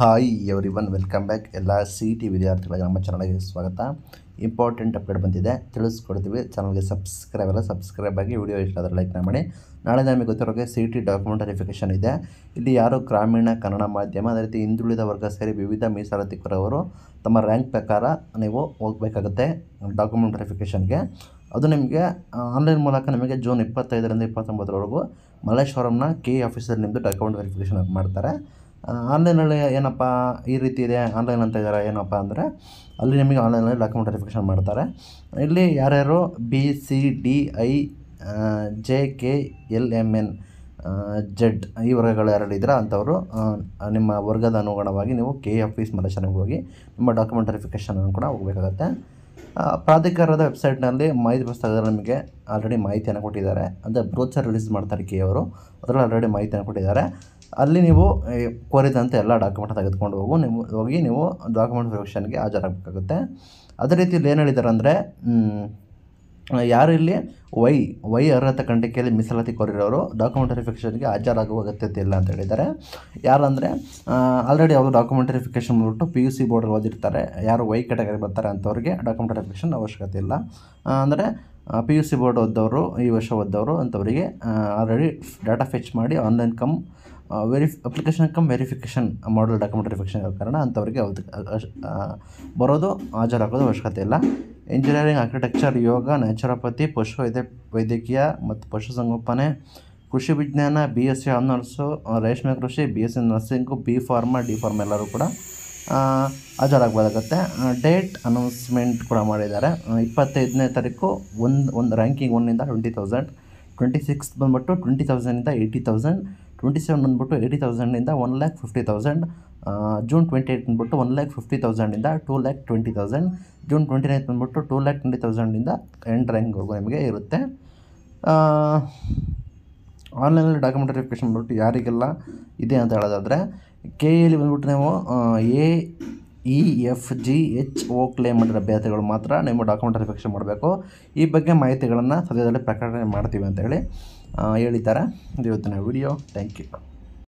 hi everyone welcome back ಎಲ್ಲ C T ವಿದ್ಯಾರ್ಥಿಗಳಿಗೆ ನಮ್ಮ ಚಾನಲ್ಗೆ ಸ್ವಾಗತ ಇಂಪಾರ್ಟೆಂಟ್ ಅಪ್ಡೇಟ್ ಬಂದಿದೆ ತಿಳಿಸ್ಕೊಡ್ತೀವಿ ಚಾನಲ್ಗೆ ಸಬ್ಸ್ಕ್ರೈಬ್ ಎಲ್ಲ ಸಬ್ಸ್ಕ್ರೈಬ್ ಆಗಿ ವಿಡಿಯೋ ಇಷ್ಟ ಆದರೆ ಲೈಕ್ ಮಾಡಿ ನಾಳೆ ನಮಗೆ ಗೊತ್ತಿರೋಕ್ಕೆ ಸಿ ಟಿ ಡಾಕ್ಯುಮೆಂಟ್ ವೆರಿಫಿಕೇಷನ್ ಇದೆ ಇಲ್ಲಿ ಯಾರು ಗ್ರಾಮೀಣ ಕನ್ನಡ ಮಾಧ್ಯಮ ಅದೇ ರೀತಿ ಹಿಂದುಳಿದ ವರ್ಗ ಸೇರಿ ವಿವಿಧ ಮೀಸಲಾತಿ ಕೊರವರು ತಮ್ಮ ರ್ಯಾಂಕ್ ಪ್ರಕಾರ ನೀವು ಹೋಗಬೇಕಾಗುತ್ತೆ ಡಾಕ್ಯುಮೆಂಟ್ ವೆರಿಫಿಕೇಷನ್ಗೆ ಅದು ನಿಮಗೆ ಆನ್ಲೈನ್ ಮೂಲಕ ನಿಮಗೆ ಜೂನ್ ಇಪ್ಪತ್ತೈದರಿಂದ ಇಪ್ಪತ್ತೊಂಬತ್ತರವರೆಗೂ ಮಲ್ಲೇಶ್ವರಂನ ಕೆ ಆಫೀಸಲ್ಲಿ ನಿಮ್ಮದು ಡಾಕ್ಯುಮೆಂಟ್ ವೆರಿಫಿಕೇಷನ್ ಮಾಡ್ತಾರೆ ಆನ್ಲೈನಲ್ಲಿ ಏನಪ್ಪ ಈ ರೀತಿ ಇದೆ ಆನ್ಲೈನ್ ಅಂತ ಇದ್ದಾರೆ ಏನಪ್ಪ ಅಂದರೆ ಅಲ್ಲಿ ನಿಮಗೆ ಆನ್ಲೈನಲ್ಲಿ ಡಾಕ್ಯುಮೆಂಟ್ ವೆರಿಫಿಕೇಷನ್ ಮಾಡ್ತಾರೆ ಇಲ್ಲಿ ಯಾರ್ಯಾರು B C D I J K L M N Z ಈ ವರ್ಗಗಳು ಯಾರು ಇದ್ದರೆ ಅಂಥವರು ನಿಮ್ಮ ವರ್ಗದ ಅನುಗುಣವಾಗಿ ನೀವು ಕೆ ಆಫೀಸ್ ಮಲೇಷನಿಗೆ ಹೋಗಿ ನಿಮ್ಮ ಡಾಕ್ಯುಮೆಂಟ್ ವೆರಿಫಿಕೇಷನ್ ಕೂಡ ಹೋಗಬೇಕಾಗತ್ತೆ ಪ್ರಾಧಿಕಾರದ ವೆಬ್ಸೈಟ್ನಲ್ಲಿ ಮಾಹಿತಿ ಪುಸ್ತಕದಲ್ಲಿ ನಿಮಗೆ ಆಲ್ರೆಡಿ ಮಾಹಿತಿಯನ್ನು ಕೊಟ್ಟಿದ್ದಾರೆ ಅಂದರೆ ಬ್ರೋಚರ್ ರಿಲೀಸ್ ಮಾಡ್ತಾರೆ ಕೆ ಅವರು ಅದರಲ್ಲಿ ಆಲ್ರೆಡಿ ಮಾಹಿತಿಯನ್ನು ಕೊಟ್ಟಿದ್ದಾರೆ ಅಲ್ಲಿ ನೀವು ಕೋರಿದಂತೆ ಎಲ್ಲ ಡಾಕ್ಯುಮೆಂಟ್ ತೆಗೆದುಕೊಂಡು ಹೋಗು ನೀವು ಹೋಗಿ ನೀವು ಡಾಕ್ಯುಮೆಂಟ್ ವೆರಿಫಿಕೇಷನ್ಗೆ ಹಾಜರಾಗಬೇಕಾಗುತ್ತೆ ಅದೇ ರೀತಿಯಲ್ಲಿ ಏನು ಹೇಳಿದ್ದಾರೆ ಅಂದರೆ ಯಾರು ಇಲ್ಲಿ ವೈ ವೈ ಅರ್ಹತೆ ಕಂಡಿಕೆಯಲ್ಲಿ ಮೀಸಲಾತಿ ಕೋರಿರೋರು ಡಾಕ್ಯುಮೆಂಟ್ ವೆರಿಫಿಕೇಷನ್ಗೆ ಹಾಜರಾಗುವ ಅಗತ್ಯತೆ ಇಲ್ಲ ಅಂತ ಹೇಳಿದ್ದಾರೆ ಯಾರಂದರೆ ಆಲ್ರೆಡಿ ಅವರು document verification P U C ಬೋರ್ಡಲ್ಲಿ ಓದಿರ್ತಾರೆ ಯಾರು ವೈ ಕೆಟಗರಿ ಬರ್ತಾರೆ ಅಂಥವ್ರಿಗೆ ಡಾಕ್ಯುಮೆಂಟ್ ವೆರಿಫಿಕೇಷನ್ ಅವಶ್ಯಕತೆ ಇಲ್ಲ ಅಂದರೆ ಪಿ ಯು ಸಿ ಬೋರ್ಡ್ ಓದ್ದವರು ಈ ವರ್ಷ ಓದ್ದವರು ಅಂಥವರಿಗೆ ಆಲ್ರೆಡಿ ಡಾಟಾ ಫೆಚ್ ಮಾಡಿ online come verify application come verification ಮಾಡಲ್ ಡಾಕ್ಯುಮೆಂಟ್ ವೆರಿಫಿಕೇಶನ್ ಇರೋ ಕಾರಣ ಅಂಥವ್ರಿಗೆ ಬರೋದು ಹಾಜರಾಗೋದು ಅವಶ್ಯಕತೆ ಇಲ್ಲ ಇಂಜಿನಿಯರಿಂಗ್ ಆರ್ಕಿಟೆಕ್ಚರ್ ಯೋಗ ನ್ಯಾಚುರೋಪತಿ ಪಶು ವೈದ್ಯ ವೈದ್ಯಕೀಯ ಮತ್ತು ಪಶುಸಂಗೋಪನೆ ಕೃಷಿ ವಿಜ್ಞಾನ ಬಿ ಎಸ್ ಸಿ ಆನರ್ಸು ರೇಷ್ಮೆ ಕೃಷಿ B S C nursing B pharma D pharm ಎಲ್ಲರೂ ಕೂಡ ಹಾಜರಾಗಬೇಕಾಗತ್ತೆ ಡೇಟ್ ಅನೌನ್ಸ್ಮೆಂಟ್ ಕೂಡ ಮಾಡಿದ್ದಾರೆ ಇಪ್ಪತ್ತೈದನೇ ತಾರೀಕು ಒಂದು ಒಂದು ರ್ಯಾಂಕಿಂಗ್ ಒನ್ನಿಂದ ಟ್ವೆಂಟಿ ತೌಸಂಡ್ ಟ್ವೆಂಟಿ ಸಿಕ್ಸ್ ಬಂದ್ಬಿಟ್ಟು ಟ್ವೆಂಟಿ ತೌಸಂಡಿಂದ ಏಯ್ಟಿ ತೌಸಂಡ್ ಟ್ವೆಂಟಿ ಸೆವೆನ್ ಬಂದುಬಿಟ್ಟು ಏಯ್ಟಿ ತೌಸಂಡಿಂದ one lakh fifty thousand June twenty eight ಬಂದುಬಿಟ್ಟು ಒನ್ ಲ್ಯಾಕ್ ಫಿಫ್ಟಿ ತೌಸಂಡಿಂದ two lakh twenty thousand June twenty ninth ಬಂದುಬಿಟ್ಟು ಟೂ ಲ್ಯಾಕ್ ಟ್ವೆಂಟಿ ತೌಸಂಡಿಂದ ಎಂಡ್ ರ್ಯಾಂಕ್ವರೆಗೂ ನಿಮಗೆ ಇರುತ್ತೆ ಆನ್ಲೈನಲ್ಲಿ ಡಾಕ್ಯುಮೆಂಟ್ ವೆರಿಫಿಕೇಷನ್ ಬಂದುಬಿಟ್ಟು ಯಾರಿಗೆಲ್ಲ ಇದೆ ಅಂತ ಹೇಳೋದಾದರೆ ಕೆ ಎಲ್ಲಿ ಬಂದುಬಿಟ್ಟು ನೀವು A E F G H O claim ಮಾಡಿರೋ ಅಭ್ಯರ್ಥಿಗಳು ಮಾತ್ರ ನಿಮ್ಮ ಡಾಕ್ಯುಮೆಂಟ್ ವೆರಿಫಿಕೇಷನ್ ಮಾಡಬೇಕು ಈ ಬಗ್ಗೆ ಮಾಹಿತಿಗಳನ್ನು ಸದ್ಯದಲ್ಲಿ ಪ್ರಕಟಣೆ ಮಾಡ್ತೀವಿ ಹೇಳಿ ಹೇಳಿದ್ದಾರೆ ಇವತ್ತಿನ ವಿಡಿಯೋ ಥ್ಯಾಂಕ್ ಯು